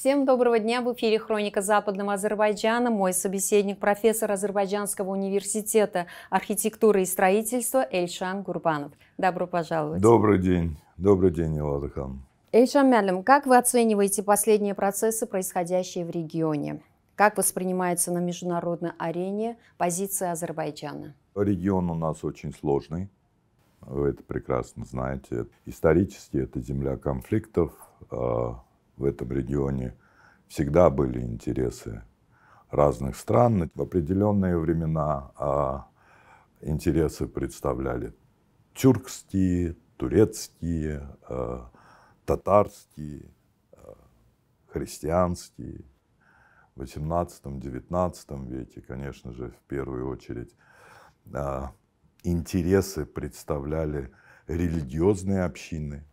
Всем доброго дня! В эфире «Хроника Западного Азербайджана». Мой собеседник – профессор Азербайджанского университета архитектуры и строительства Эльшан Гурбанов. Добро пожаловать! Добрый день! Добрый день, Элада Хан. Эльшан Мялем, как вы оцениваете последние процессы, происходящие в регионе? Как воспринимается на международной арене позиция Азербайджана? Регион у нас очень сложный. Вы это прекрасно знаете. Исторически это земля конфликтов, а, в этом регионе всегда были интересы разных стран. В определенные времена а, интересы представляли тюркские, турецкие, а, татарские, а, христианские. В 18-19 веке, конечно же, в первую очередь а, интересы представляли религиозные общины.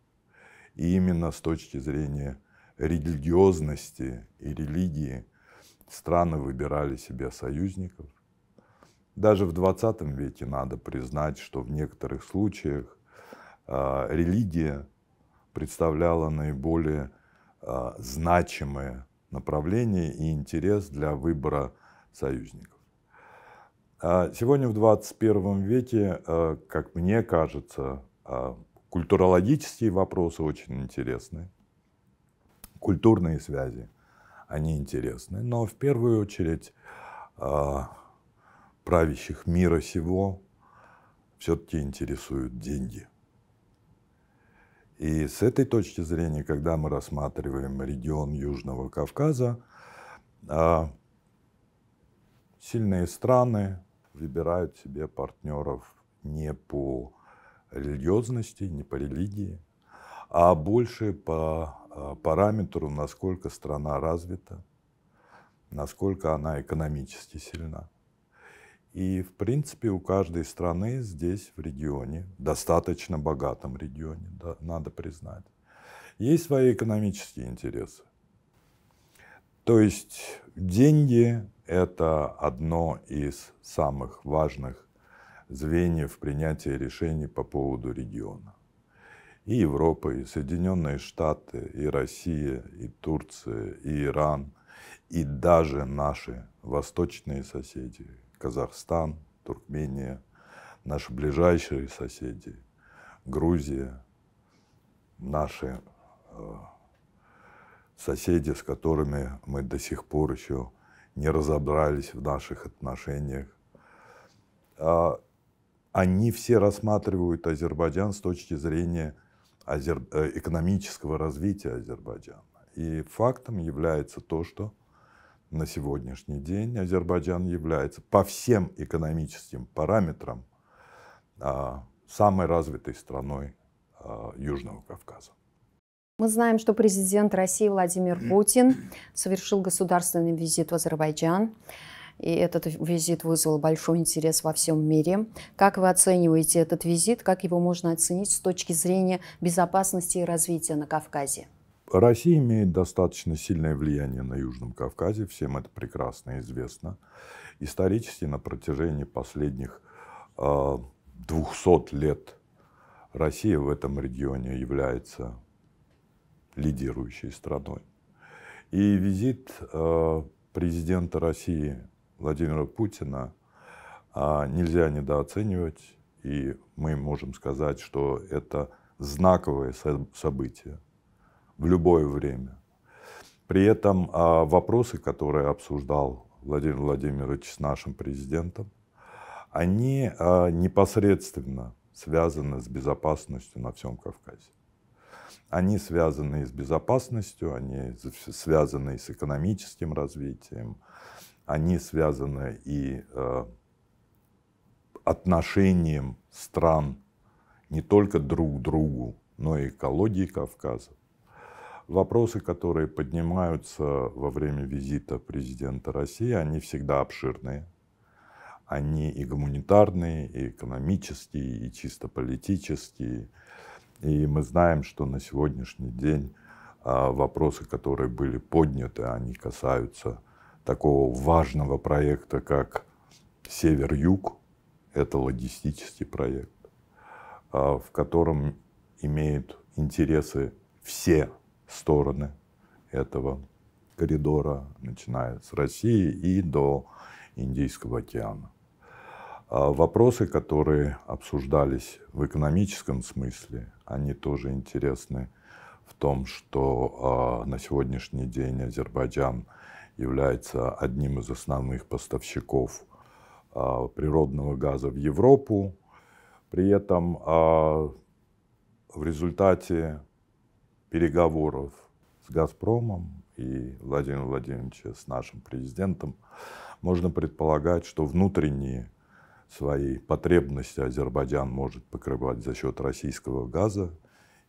И именно с точки зрения религиозности и религии страны выбирали себе союзников. Даже в 20 веке надо признать, что в некоторых случаях а, религия представляла наиболее а, значимое направление и интерес для выбора союзников. А, сегодня в 21 веке, как мне кажется, культурологические вопросы очень интересны культурные связи, они интересны, но в первую очередь а, правящих мира сего все-таки интересуют деньги. И с этой точки зрения, когда мы рассматриваем регион Южного Кавказа, а, сильные страны выбирают себе партнеров не по религиозности, не по религии, а больше по Э, параметру, насколько страна развита, насколько она экономически сильна. И, в принципе, у каждой страны здесь, в регионе, достаточно богатом регионе, да, надо признать, есть свои экономические интересы. То есть деньги – это одно из самых важных звеньев принятия решений по поводу региона и Европа, и Соединенные Штаты, и Россия, и Турция, и Иран, и даже наши восточные соседи, Казахстан, Туркмения, наши ближайшие соседи, Грузия, наши э, соседи, с которыми мы до сих пор еще не разобрались в наших отношениях. А, они все рассматривают Азербайджан с точки зрения азер... Э, экономического развития Азербайджана. И фактом является то, что на сегодняшний день Азербайджан является по всем экономическим параметрам а, самой развитой страной а, Южного Кавказа. Мы знаем, что президент России Владимир Путин совершил государственный визит в Азербайджан и этот визит вызвал большой интерес во всем мире. Как вы оцениваете этот визит? Как его можно оценить с точки зрения безопасности и развития на Кавказе? Россия имеет достаточно сильное влияние на Южном Кавказе, всем это прекрасно известно. Исторически на протяжении последних 200 а, лет Россия в этом регионе является лидирующей страной. И визит а, президента России Владимира Путина а нельзя недооценивать, и мы можем сказать, что это знаковое событие в любое время. При этом а, вопросы, которые обсуждал Владимир Владимирович с нашим президентом, они а, непосредственно связаны с безопасностью на всем Кавказе. Они связаны и с безопасностью, они связаны и с экономическим развитием, они связаны и э, отношением стран не только друг к другу, но и экологии Кавказа. Вопросы, которые поднимаются во время визита президента России, они всегда обширные. Они и гуманитарные, и экономические, и чисто политические. И мы знаем, что на сегодняшний день а, вопросы, которые были подняты, они касаются такого важного проекта, как Север-Юг, это логистический проект, а, в котором имеют интересы все стороны этого коридора, начиная с России и до Индийского океана. А, вопросы, которые обсуждались в экономическом смысле, они тоже интересны в том, что а, на сегодняшний день Азербайджан является одним из основных поставщиков а, природного газа в Европу. При этом а, в результате переговоров с «Газпромом» и Владимиром Владимировичем, с нашим президентом, можно предполагать, что внутренние свои потребности Азербайджан может покрывать за счет российского газа,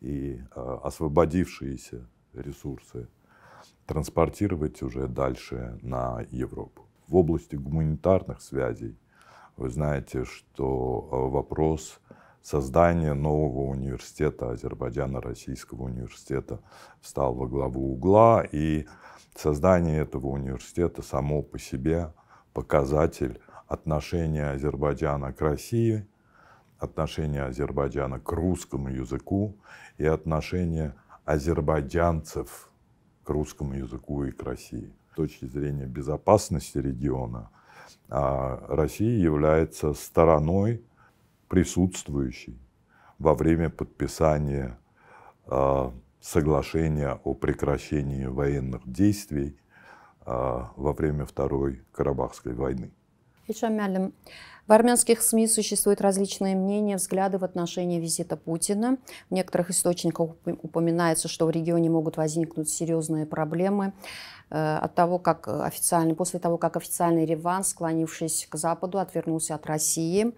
и а, освободившиеся ресурсы транспортировать уже дальше на Европу. В области гуманитарных связей вы знаете, что э, вопрос создания нового университета Азербайджана, Российского университета, встал во главу угла, и создание этого университета само по себе показатель отношения Азербайджана к России, отношения Азербайджана к русскому языку и отношения азербайджанцев к русскому языку и к России. С точки зрения безопасности региона а, Россия является стороной, присутствующей во время подписания а, соглашения о прекращении военных действий а, во время Второй Карабахской войны. Ильшам Мялим, в армянских СМИ существуют различные мнения, взгляды в отношении визита Путина. В некоторых источниках упоминается, что в регионе могут возникнуть серьезные проблемы э, от того, как официально после того, как официальный Реван, склонившись к Западу, отвернулся от России.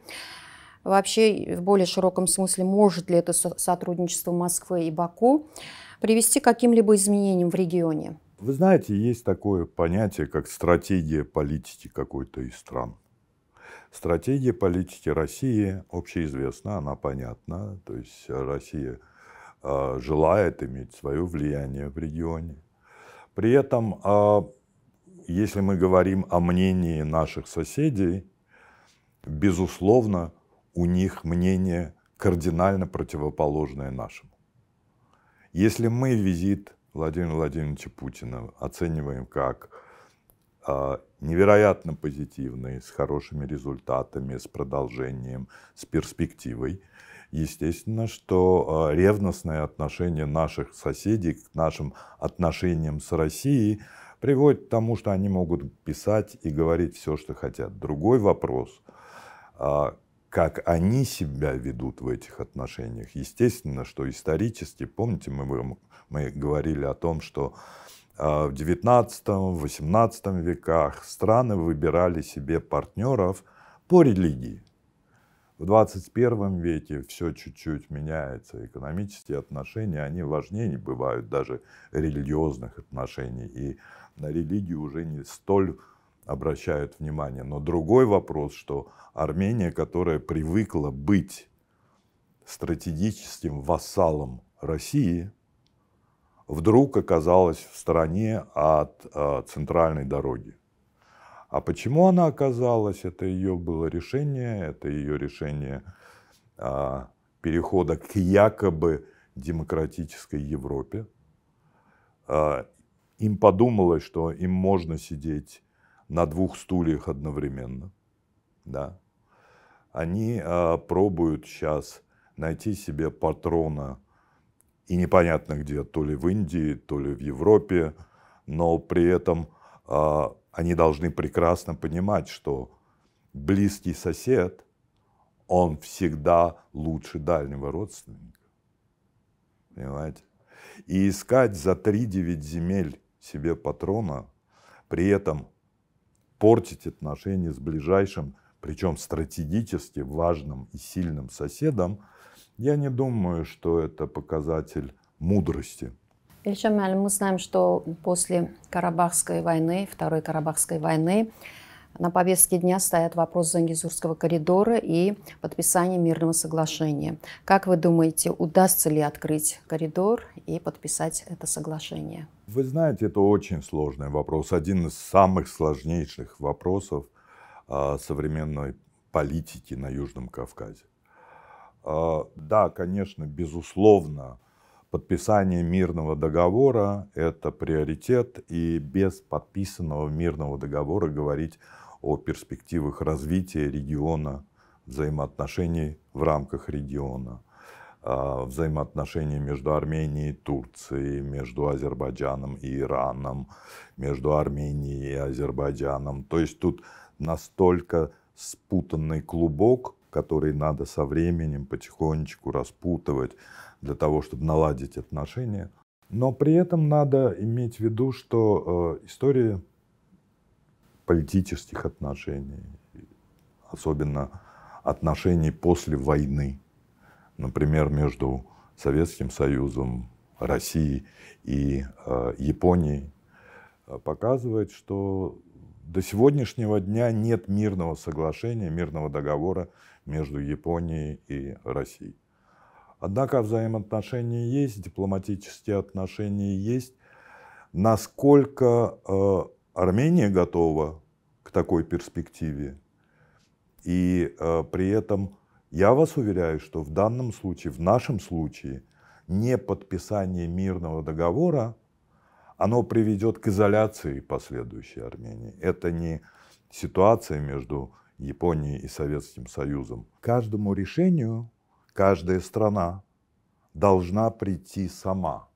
Вообще, в более широком смысле, может ли это сотрудничество Москвы и Баку привести к каким-либо изменениям в регионе? Вы знаете, есть такое понятие, как стратегия политики какой-то из стран. Стратегия политики России общеизвестна, она понятна. То есть Россия а, желает иметь свое влияние в регионе. При этом, а, если мы говорим о мнении наших соседей, безусловно, у них мнение кардинально противоположное нашему. Если мы визит Владимира Владимировича Путина оцениваем как а, невероятно позитивный, с хорошими результатами, с продолжением, с перспективой. Естественно, что а, ревностное отношение наших соседей к нашим отношениям с Россией приводит к тому, что они могут писать и говорить все, что хотят. Другой вопрос, а, как они себя ведут в этих отношениях. Естественно, что исторически, помните, мы вам мы говорили о том, что а, в 19-18 веках страны выбирали себе партнеров по религии. В 21 веке все чуть-чуть меняется. Экономические отношения, они важнее не бывают даже религиозных отношений. И на религию уже не столь обращают внимание. Но другой вопрос, что Армения, которая привыкла быть стратегическим вассалом России – вдруг оказалась в стороне от э, центральной дороги. А почему она оказалась, это ее было решение, это ее решение а, перехода к якобы демократической Европе. А, им подумалось, что им можно сидеть на двух стульях одновременно. Да. Они а, пробуют сейчас найти себе патрона и непонятно где, то ли в Индии, то ли в Европе, но при этом а, они должны прекрасно понимать, что близкий сосед, он всегда лучше дальнего родственника. Понимаете? И искать за 3-9 земель себе патрона, при этом портить отношения с ближайшим, причем стратегически важным и сильным соседом – я не думаю, что это показатель мудрости. Ильшам, мы знаем, что после Карабахской войны, Второй Карабахской войны, на повестке дня стоят вопрос Зангизурского коридора и подписания мирного соглашения. Как вы думаете, удастся ли открыть коридор и подписать это соглашение? Вы знаете, это очень сложный вопрос, один из самых сложнейших вопросов а, современной политики на Южном Кавказе. Э, да, конечно, безусловно, подписание мирного договора – это приоритет, и без подписанного мирного договора говорить о перспективах развития региона, взаимоотношений в рамках региона, э, взаимоотношений между Арменией и Турцией, между Азербайджаном и Ираном, между Арменией и Азербайджаном. То есть тут настолько спутанный клубок – которые надо со временем потихонечку распутывать для того, чтобы наладить отношения. Но при этом надо иметь в виду, что э, история политических отношений, особенно отношений после войны, например, между Советским Союзом, Россией и э, Японией, э, показывает, что до сегодняшнего дня нет мирного соглашения, мирного договора между Японией и Россией. Однако взаимоотношения есть, дипломатические отношения есть. Насколько э, Армения готова к такой перспективе? И э, при этом я вас уверяю, что в данном случае, в нашем случае, не подписание мирного договора, оно приведет к изоляции последующей Армении. Это не ситуация между Японией и Советским Союзом. Каждому решению каждая страна должна прийти сама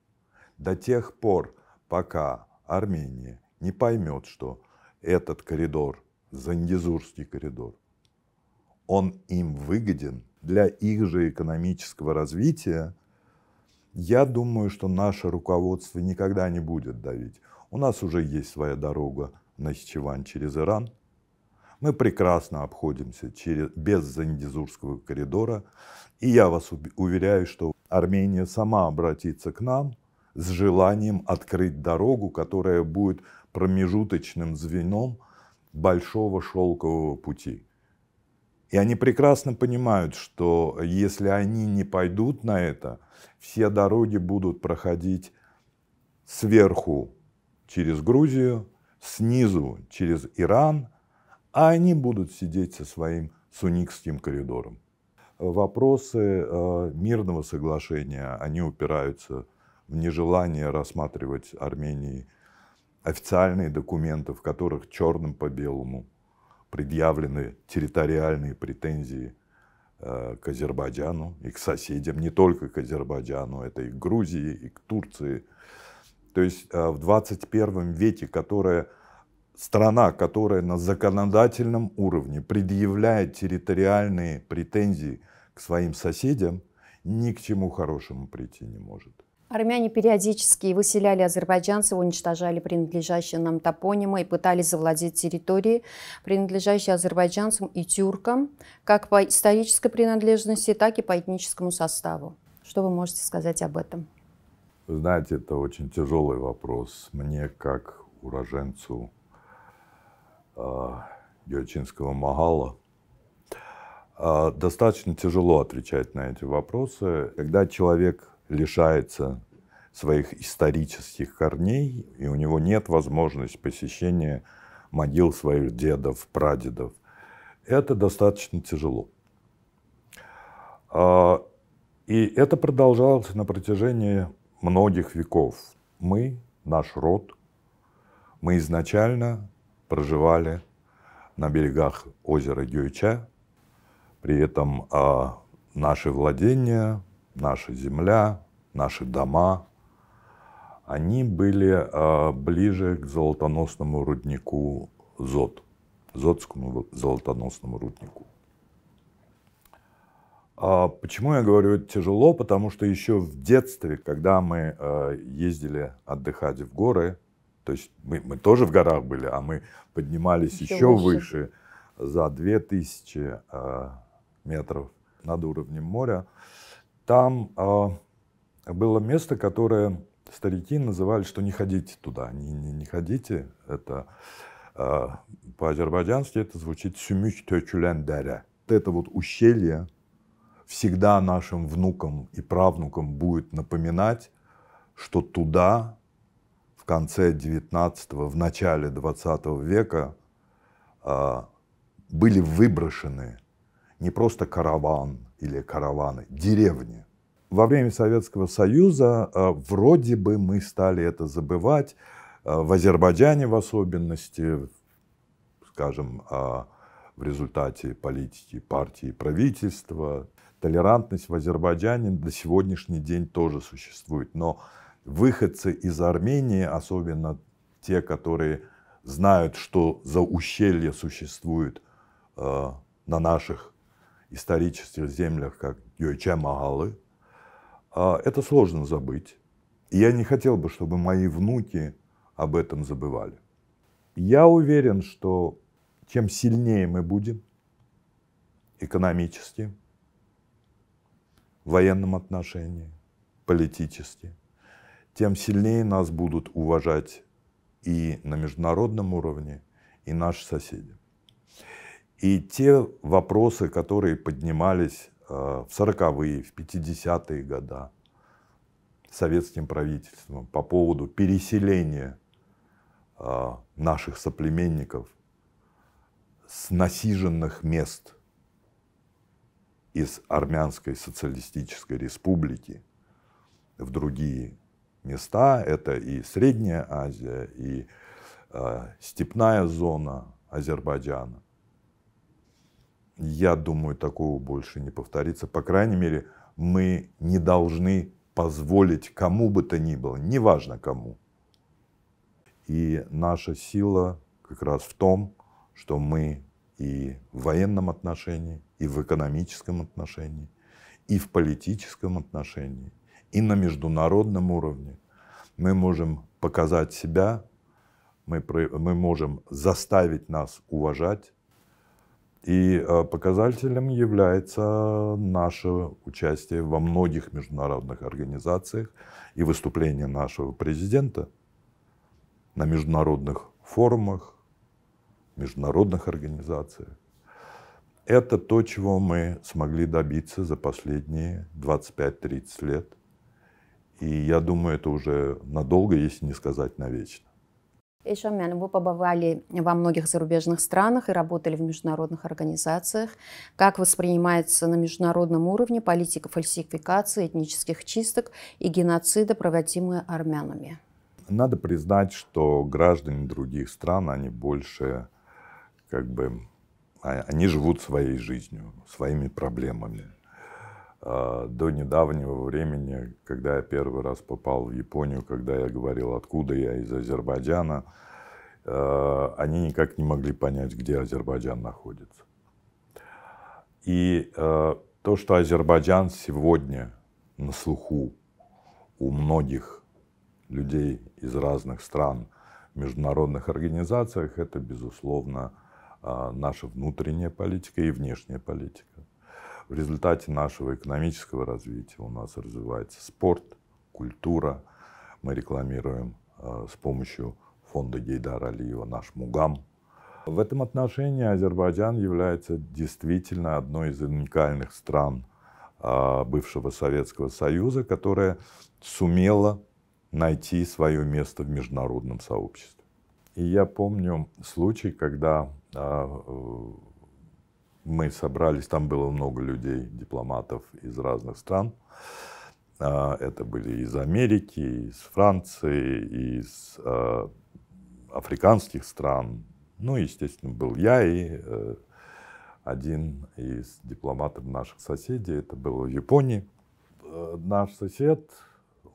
до тех пор, пока Армения не поймет, что этот коридор, Зандизурский коридор, он им выгоден для их же экономического развития, я думаю, что наше руководство никогда не будет давить. У нас уже есть своя дорога на Сичеван через Иран – мы прекрасно обходимся через, без Зандизурского коридора. И я вас уверяю, что Армения сама обратится к нам с желанием открыть дорогу, которая будет промежуточным звеном большого шелкового пути. И они прекрасно понимают, что если они не пойдут на это, все дороги будут проходить сверху через Грузию, снизу через Иран – а они будут сидеть со своим суникским коридором. Вопросы э, мирного соглашения, они упираются в нежелание рассматривать Армении официальные документы, в которых черным по белому предъявлены территориальные претензии э, к Азербайджану и к соседям, не только к Азербайджану, это и к Грузии, и к Турции. То есть э, в 21 веке, которая страна, которая на законодательном уровне предъявляет территориальные претензии к своим соседям, ни к чему хорошему прийти не может. Армяне периодически выселяли азербайджанцев, уничтожали принадлежащие нам топонимы и пытались завладеть территорией, принадлежащей азербайджанцам и тюркам, как по исторической принадлежности, так и по этническому составу. Что вы можете сказать об этом? знаете, это очень тяжелый вопрос. Мне, как уроженцу а, Георгиевского магала а, Достаточно тяжело отвечать на эти вопросы. Когда человек лишается своих исторических корней, и у него нет возможности посещения могил своих дедов, прадедов, это достаточно тяжело. А, и это продолжалось на протяжении многих веков. Мы, наш род, мы изначально проживали на берегах озера Гюйча. При этом э, наши владения, наша земля, наши дома, они были э, ближе к золотоносному руднику Зод, Зодскому золотоносному руднику. А почему я говорю тяжело? Потому что еще в детстве, когда мы э, ездили отдыхать в горы, то есть мы, мы тоже в горах были, а мы поднимались еще, еще выше. выше за 2000 э, метров над уровнем моря. Там э, было место, которое старики называли, что не ходите туда, не, не, не ходите. Это э, по-азербайджански это звучит «сюмюч тёчуляндаря». Это вот ущелье всегда нашим внукам и правнукам будет напоминать, что туда в конце 19 в начале 20 века а, были выброшены не просто караван или караваны, деревни. Во время Советского Союза а, вроде бы мы стали это забывать, а, в Азербайджане в особенности, скажем, в результате политики партии и правительства. Толерантность в Азербайджане до сегодняшний день тоже существует, но выходцы из Армении, особенно те, которые знают, что за ущелье существует э, на наших исторических землях, как Дьойча Магалы, э, это сложно забыть. И я не хотел бы, чтобы мои внуки об этом забывали. Я уверен, что чем сильнее мы будем экономически, в военном отношении, политически – тем сильнее нас будут уважать и на международном уровне, и наши соседи. И те вопросы, которые поднимались э, в 40-е, в 50-е годы советским правительством по поводу переселения э, наших соплеменников с насиженных мест из Армянской социалистической республики в другие места. Это и Средняя Азия, и э, степная зона Азербайджана. Я думаю, такого больше не повторится. По крайней мере, мы не должны позволить кому бы то ни было, неважно кому. И наша сила как раз в том, что мы и в военном отношении, и в экономическом отношении, и в политическом отношении и на международном уровне. Мы можем показать себя, мы, мы можем заставить нас уважать. И э, показателем является наше участие во многих международных организациях и выступление нашего президента на международных форумах, международных организациях. Это то, чего мы смогли добиться за последние 25-30 лет – и я думаю, это уже надолго, если не сказать навечно. Эйшамян, вы побывали во многих зарубежных странах и работали в международных организациях. Как воспринимается на международном уровне политика фальсификации, этнических чисток и геноцида, проводимые армянами? Надо признать, что граждане других стран, они больше как бы а, они живут своей жизнью, своими проблемами. А, до недавнего времени, когда я первый раз попал в Японию, когда я говорил, откуда я, из Азербайджана, а, они никак не могли понять, где Азербайджан находится. И а, то, что Азербайджан сегодня на слуху у многих людей из разных стран международных организациях, это, безусловно, наша внутренняя политика и внешняя политика в результате нашего экономического развития у нас развивается спорт, культура. Мы рекламируем э, с помощью фонда Гейдара Алиева наш Мугам. В этом отношении Азербайджан является действительно одной из уникальных стран э, бывшего Советского Союза, которая сумела найти свое место в международном сообществе. И я помню случай, когда э, мы собрались, там было много людей, дипломатов из разных стран. А, это были из Америки, из Франции, из а, африканских стран. Ну, естественно, был я и э, один из дипломатов наших соседей, это было в Японии. Э, наш сосед,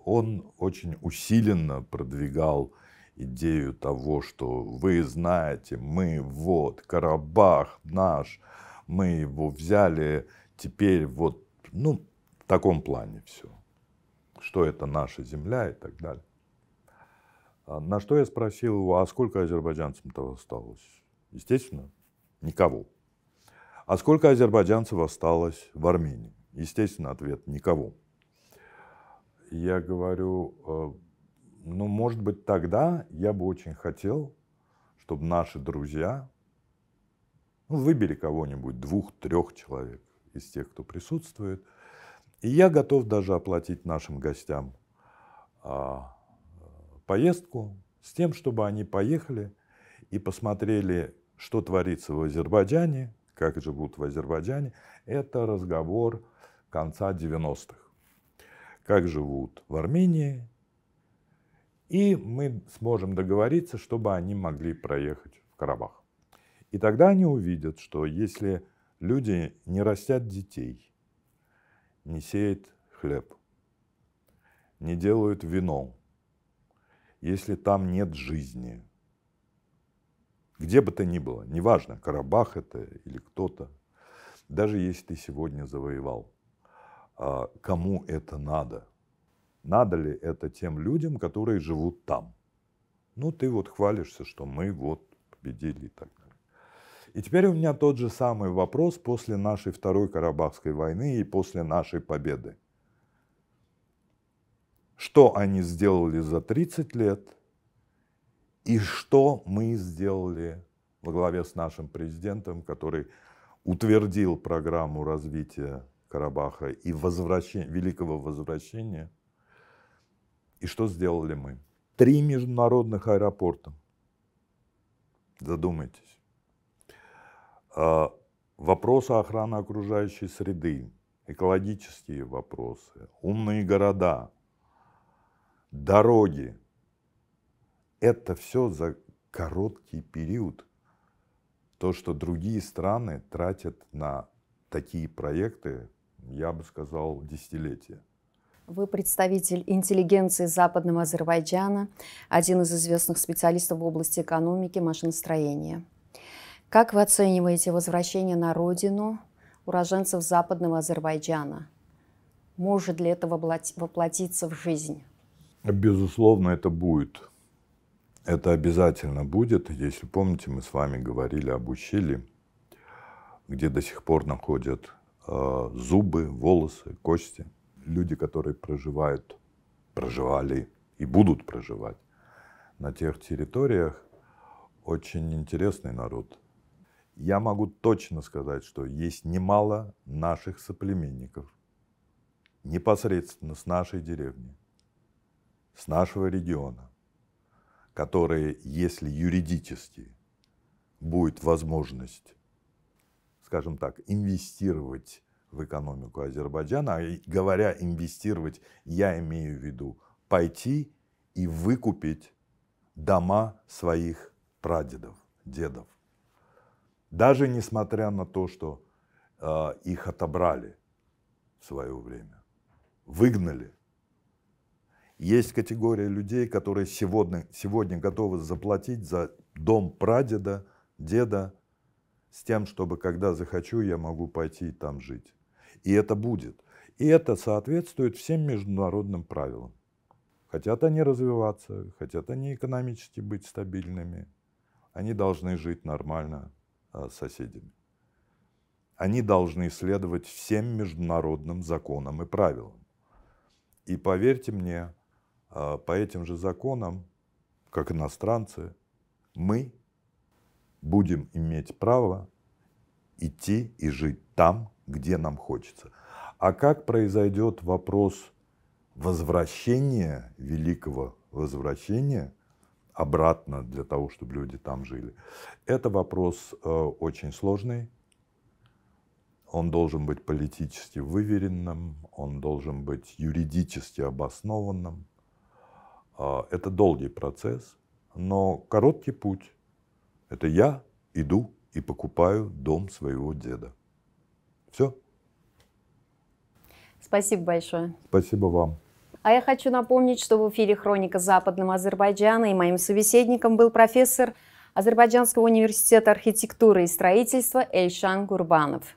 он очень усиленно продвигал идею того, что вы знаете, мы вот, Карабах наш, мы его взяли, теперь вот, ну, в таком плане все. Что это наша земля и так далее. А, на что я спросил его, а сколько азербайджанцам-то осталось? Естественно, никого. А сколько азербайджанцев осталось в Армении? Естественно, ответ – никого. Я говорю, э, ну, может быть, тогда я бы очень хотел, чтобы наши друзья ну, выбери кого-нибудь, двух-трех человек из тех, кто присутствует. И я готов даже оплатить нашим гостям а, поездку с тем, чтобы они поехали и посмотрели, что творится в Азербайджане, как живут в Азербайджане. Это разговор конца 90-х. Как живут в Армении. И мы сможем договориться, чтобы они могли проехать в Карабах. И тогда они увидят, что если люди не растят детей, не сеют хлеб, не делают вино, если там нет жизни, где бы то ни было, неважно, Карабах это или кто-то, даже если ты сегодня завоевал, а, кому это надо? Надо ли это тем людям, которые живут там? Ну, ты вот хвалишься, что мы вот победили и так и теперь у меня тот же самый вопрос после нашей Второй Карабахской войны и после нашей победы. Что они сделали за 30 лет и что мы сделали во главе с нашим президентом, который утвердил программу развития Карабаха и возвращения, великого возвращения. И что сделали мы? Три международных аэропорта. Задумайтесь. А, вопросы охраны окружающей среды, экологические вопросы, умные города, дороги. Это все за короткий период. То, что другие страны тратят на такие проекты, я бы сказал, десятилетия. Вы представитель интеллигенции Западного Азербайджана, один из известных специалистов в области экономики машиностроения. Как вы оцениваете возвращение на родину уроженцев Западного Азербайджана? Может ли это воплотиться в жизнь? Безусловно, это будет. Это обязательно будет. Если помните, мы с вами говорили об ущелье, где до сих пор находят э, зубы, волосы, кости. Люди, которые проживают, проживали и будут проживать на тех территориях, очень интересный народ – я могу точно сказать, что есть немало наших соплеменников непосредственно с нашей деревни, с нашего региона, которые, если юридически будет возможность, скажем так, инвестировать в экономику Азербайджана, а говоря инвестировать, я имею в виду пойти и выкупить дома своих прадедов, дедов даже несмотря на то, что э, их отобрали в свое время, выгнали. Есть категория людей, которые сегодня, сегодня готовы заплатить за дом прадеда, деда, с тем, чтобы когда захочу, я могу пойти и там жить. И это будет. И это соответствует всем международным правилам. Хотят они развиваться, хотят они экономически быть стабильными, они должны жить нормально. А, соседями. Они должны следовать всем международным законам и правилам. И поверьте мне, а, по этим же законам, как иностранцы, мы будем иметь право идти и жить там, где нам хочется. А как произойдет вопрос возвращения, великого возвращения, обратно для того, чтобы люди там жили. Это вопрос э, очень сложный. Он должен быть политически выверенным, он должен быть юридически обоснованным. Э, это долгий процесс, но короткий путь. Это я иду и покупаю дом своего деда. Все. Спасибо большое. Спасибо вам. А я хочу напомнить, что в эфире «Хроника Западного Азербайджана» и моим собеседником был профессор Азербайджанского университета архитектуры и строительства Эльшан Гурбанов.